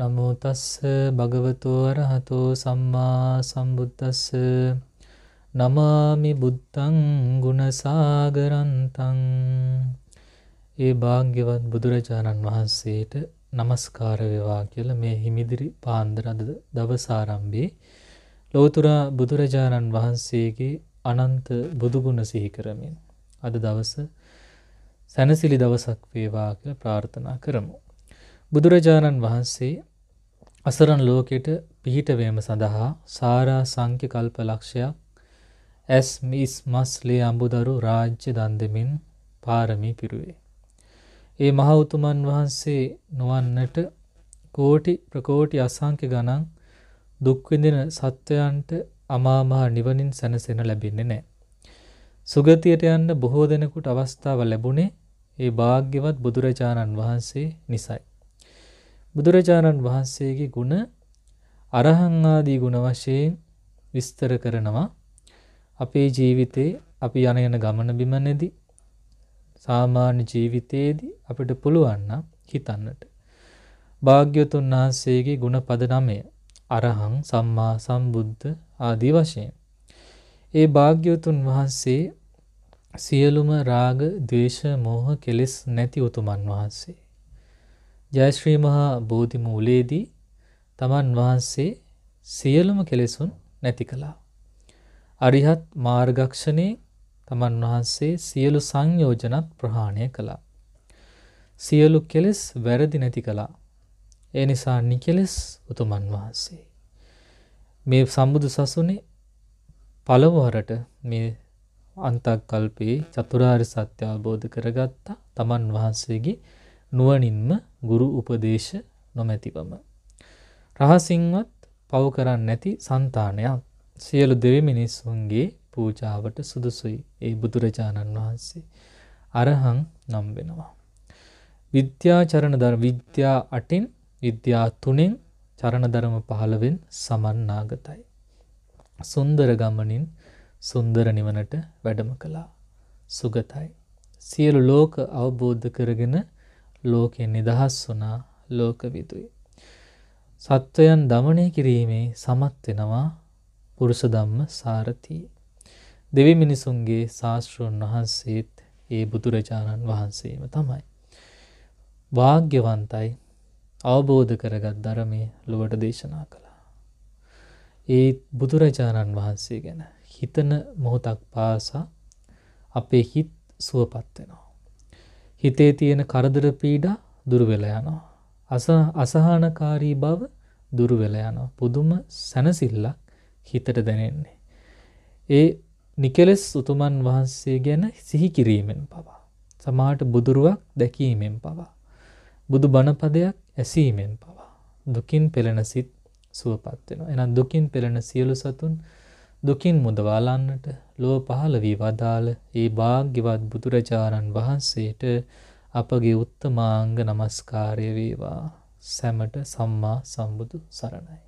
නමෝ තස්ස භගවතෝ අරහතෝ සම්මා සම්බුද්දස්ස නමාමි බුද්ධං ගුණසාගරන්තං ඒ භාග්‍යවත් බුදුරජාණන් වහන්සේට নমස්කාර වේවා කියලා මේ හිමිදිරි පාන්දර අද දවස ආරම්භේ ලෞතර බුදුරජාණන් වහන්සේගේ අනන්ත බුදුගුණ සිහි කරමින් අද දවස සැනසිලි දවසක් වේවා කියලා ප්‍රාර්ථනා කරමු බුදුරජාණන් වහන්සේ අසරණ ලෝකෙට පිහිටවීම සඳහා සාරා සංඛ්‍ය කල්ප ලක්ෂයක් ඇස් මිස් මස් ලේ අඹදරු රාජ්‍ය දන් දෙමින් පාරමී පිරුවේ. ඒ මහ උතුමන් වහන්සේ නොවන්නට කෝටි ප්‍රකෝටි අසංඛ්‍ය ගණන් දුක් විඳින සත්වයන්ට අමාමහ නිවනින් සැනසෙන ලැබෙන්නේ නැහැ. සුගතියට යන්න බොහෝ දෙනෙකුට අවස්ථාව ලැබුණේ ඒ භාග්‍යවත් බුදුරජාණන් වහන්සේ නිසයි. බුදුරජාණන් වහන්සේගේ ගුණ අරහං ආදී ගුණ වශයෙන් විස්තර කරනවා අපේ ජීවිතේ අපි යන යන ගමන බිමනේදී සාමාන්‍ය ජීවිතයේදී අපිට පුළුවන් නම් හිතන්නට භාග්‍යතුන් වහන්සේගේ ගුණ පද 9 අරහං සම්මා සම්බුද්ධ ආදී වශයෙන් ඒ භාග්‍යතුන් වහන්සේ සියලුම රාග, ద్వේෂ, මෝහ කෙලෙස් නැති උතුමන් වහන්සේ ජයශ්‍රී මහා බෝධි මූලයේදී තමන් වහන්සේ සියලුම කෙලෙසුන් නැති කළා. අරිහත් මාර්ගක්ෂණේ තමන් වහන්සේ සියලු සංයෝජනත් ප්‍රහාණය කළා. සියලු කෙලෙස් වැරදි නැති කළා. ඒ නිසා නිකෙලෙස් උතුමන් වහන්සේ. මේ සම්බුදු සසුනේ පළවරට මේ අන්තක් කල්පයේ චතුරාර් සත්‍ය අවබෝධ කරගත්තා තමන් වහන්සේගේ නුවනින්ම ගුරු උපදේශ නොමැතිවම. රහසිංවත් පව කරන්න නැති සන්තානයක් සියලු දෙව මිනිස්සුන්ගේ පූජාවට සුදුසුයි ඒ බුදුරජාණන් වහන්සේ. අරහං නම් වෙනවා. විද්‍යාචරණ දර විද්‍යා අටින් විද්‍යා තුනෙන් චරණධරම පහළවෙන් සමන්නාගතයි. සුන්දර ගමනින් සුන්දර නිවනට වැඩම කළා. සුගතයි. සියලු ලෝක අවබෝධ කරගෙන ලෝකෙන් නිදහස් වුණා ලෝකවිදුයි. සත්වයන් දමනය කිරීමේ සමත් වෙනවා පුරුෂධම්ම සාරතිී. දෙවි මිනිසුන්ගේ ශාස්තෘන් වහන්සේත් ඒ බුදුරජාණන් වහන්සේම තමයි. වාග්‍යවන්තයි අවබෝධ කරගත් ධරමේ ලොවට දේශනා කළා. ඒ බුදුරජාණන් වහන්සේ ගැන හිතන මොහොතක් පාසා අපේ හිත් සුවපත්වෙනවා. හිතේ තියෙන කරදර පීඩා දුරු වෙලා යනවා. අස අසහනකාරී බව දුරු වෙලා යනවා. පුදුම සැනසෙල්ලක් හිතට දැනෙන්නේ. ඒ නිකලස් උතුමන් වහන්සේ ගැන සිහි කිරීමෙන් පවා සමාහට බුදුරුවක් දැකීමෙන් පවා බුදු බණපදයක් ඇසීමෙන් පවා දුකින් පෙළෙන සිත් සුවපත් වෙනවා. එහෙනම් දුකින් පෙළෙන සියලු සතුන් දුකින් මුදවාලන්නට ලොව පහළ වී වදාළ ඒ භාග්‍යවත් බුදුරජාණන් වහන්සේට අපගේ උත්තමාංග নমස්කාරය වේවා සැමට සම්මා සම්බුදු සරණයි